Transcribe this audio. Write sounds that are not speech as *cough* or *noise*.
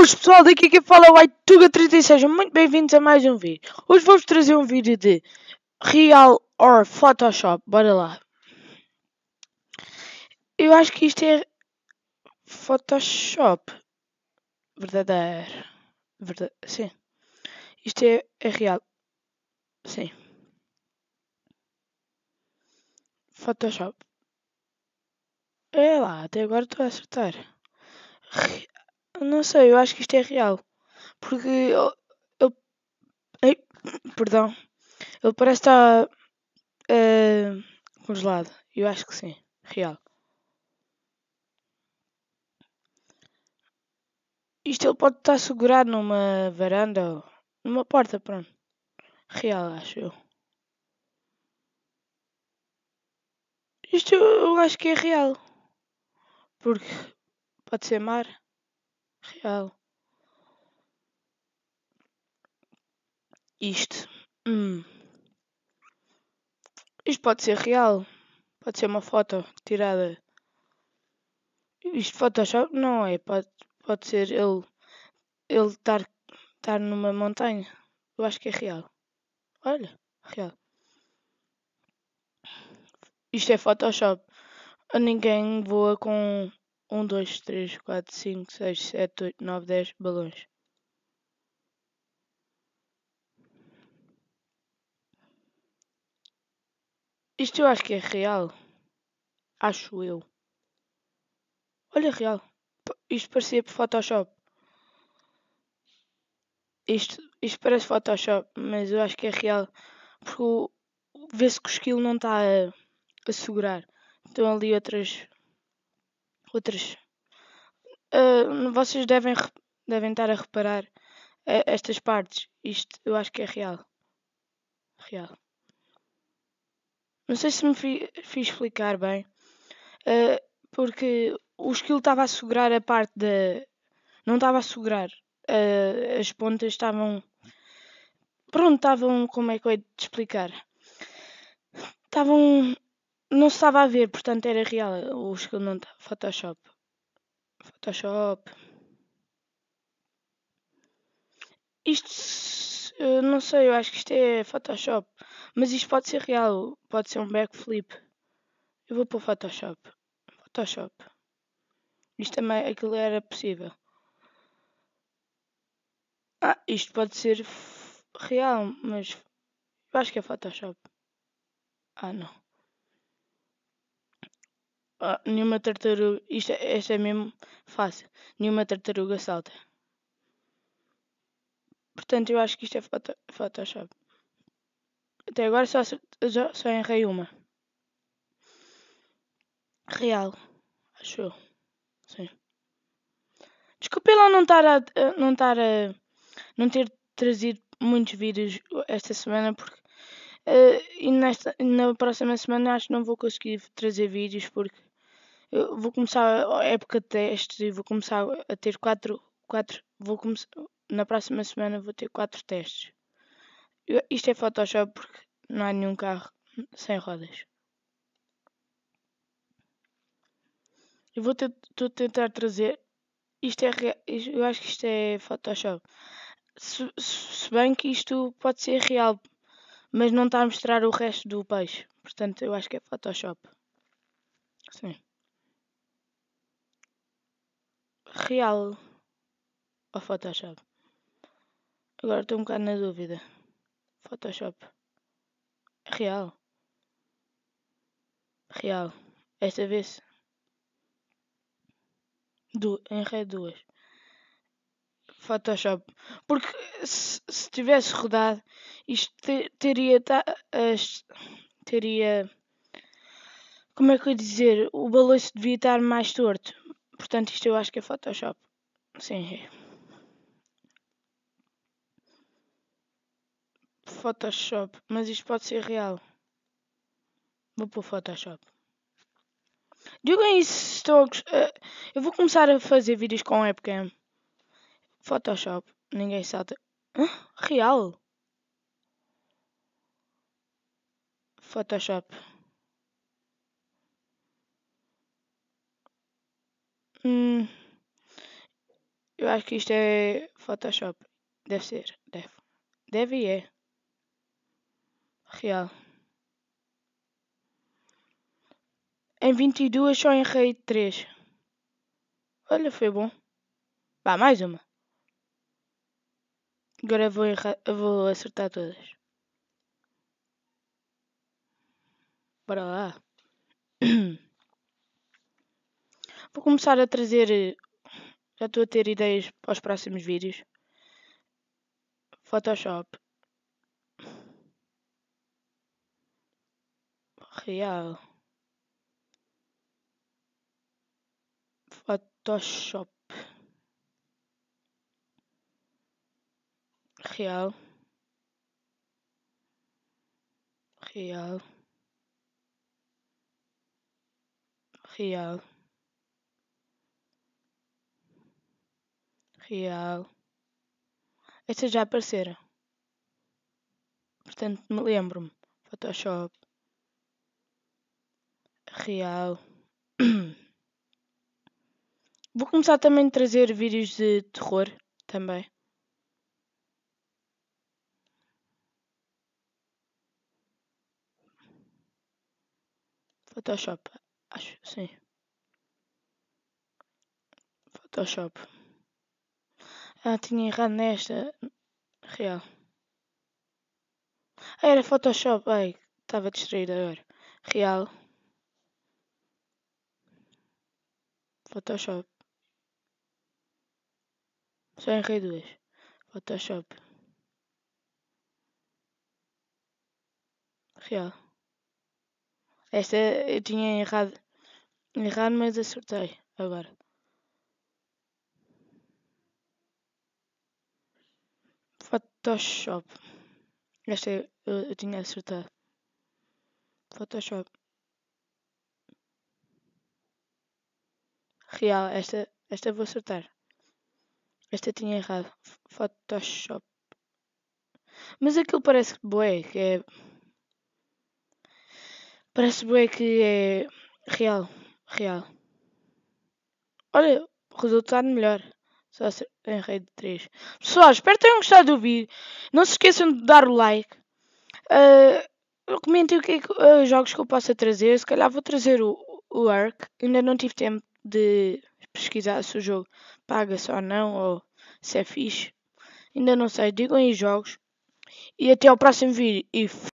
Boas pessoal, daqui que fala o iTuga36, muito bem-vindos a mais um vídeo. Hoje vou-vos trazer um vídeo de Real or Photoshop, bora lá. Eu acho que isto é Photoshop, verdadeiro, Verdade... sim. Isto é, é real, sim. Photoshop. É lá, até agora estou a acertar. Não sei, eu acho que isto é real. Porque eu. perdão. Ele parece estar. Uh, congelado. Eu acho que sim. Real. Isto ele pode estar segurado numa varanda ou numa porta, pronto. Real, acho eu. Isto eu acho que é real. Porque pode ser mar real. Isto. Hum. Isto pode ser real. Pode ser uma foto tirada. Isto Photoshop não é. Pode, pode ser ele ele estar, estar numa montanha. Eu acho que é real. Olha, real. Isto é Photoshop. Ninguém voa com 1, 2, 3, 4, 5, 6, 7, 8, 9, 10 balões. Isto eu acho que é real. Acho eu. Olha, real. Isto parecia Photoshop. Isto, isto parece Photoshop, mas eu acho que é real. Porque vê-se que o esquilo não está a, a segurar. Estão ali outras outras. Uh, vocês devem, devem estar a reparar uh, estas partes. Isto eu acho que é real. Real. Não sei se me fiz explicar bem. Uh, porque o esquilo estava a segurar a parte da. Não estava a segurar. as pontas estavam. Pronto, estavam. Como é que eu ia de explicar? Estavam não se estava a ver, portanto era real. O escudo não estava. Photoshop. Photoshop. Isto. não sei, eu acho que isto é Photoshop. Mas isto pode ser real. Pode ser um backflip. Eu vou o Photoshop. Photoshop. Isto também. Aquilo era possível. Ah, isto pode ser real, mas. Eu acho que é Photoshop. Ah, não. Ah, nenhuma tartaruga. Isto, é, é mesmo fácil. Nenhuma tartaruga salta. Portanto, eu acho que isto é foto, Photoshop. Até agora só, só, só errei uma. Real. Acho eu. Sim. desculpa lá não estar a, não estar a, não ter trazido muitos vídeos esta semana porque uh, e nesta, na próxima semana acho que não vou conseguir trazer vídeos porque eu vou começar a época de testes e vou começar a ter quatro, quatro vou começar, na próxima semana vou ter quatro testes. Eu, isto é Photoshop porque não há nenhum carro sem rodas. Eu vou, tentar trazer. Isto é. Eu acho que isto é Photoshop. Se, se, bem que isto pode ser real, mas não está a mostrar o resto do peixe. Portanto, eu acho que é Photoshop. Sim. real ou Photoshop? Agora estou um bocado na dúvida. Photoshop. É real. Real. Esta vez. Du Enrei duas. Photoshop. Porque se, se tivesse rodado, isto teria. Ta, as, teria. Como é que eu ia dizer? O balanço devia estar mais torto. Portanto, isto eu acho que é Photoshop. Sim. É. Photoshop. Mas isto pode ser real. Vou pôr Photoshop. Digam isso se estou eh, Eu vou começar a fazer vídeos com webcam. Photoshop. Ninguém salta. Real? Photoshop. Hum, eu acho que isto é Photoshop. Deve ser. Deve. Deve e é. Real. Em 22 só errei 3. Olha, foi bom. Vá, mais uma. Agora vou, vou acertar todas. Bora lá. *clears throat* Vou começar a trazer. Eh, já estou a ter ideias para os próximos vídeos. Photoshop. Real. Photoshop. Real. Real. Real. real. Estas já apareceram. Portanto, me lembro-me. Photoshop. Real. *clears throat* Vou começar também a trazer vídeos de terror também. Photoshop, acho, sim. Photoshop. Ah, tinha errado nesta. Real. Ah, era Photoshop. Ai, estava distraído agora. Real. Photoshop. Só errei duas. Photoshop. Real. Esta eu tinha errado. Errado, mas acertei agora. Photoshop. Esta eu, eu tinha acertado. Photoshop. Real, esta, esta vou acertar. Esta tinha errado. Photoshop. Mas aquilo parece boé, que é. Parece boé que é real. Real. Olha, resultado melhor. Só em de 3. Pessoal, espero que tenham gostado do vídeo Não se esqueçam de dar o like. Uh, comentem o que é que, uh, jogos que eu possa trazer. Se calhar vou trazer o, o Ark. Ainda não tive tempo de pesquisar se o jogo paga-se ou não, ou se é fixe. Ainda não sei. Digam aí jogos. E até ao próximo vídeo. E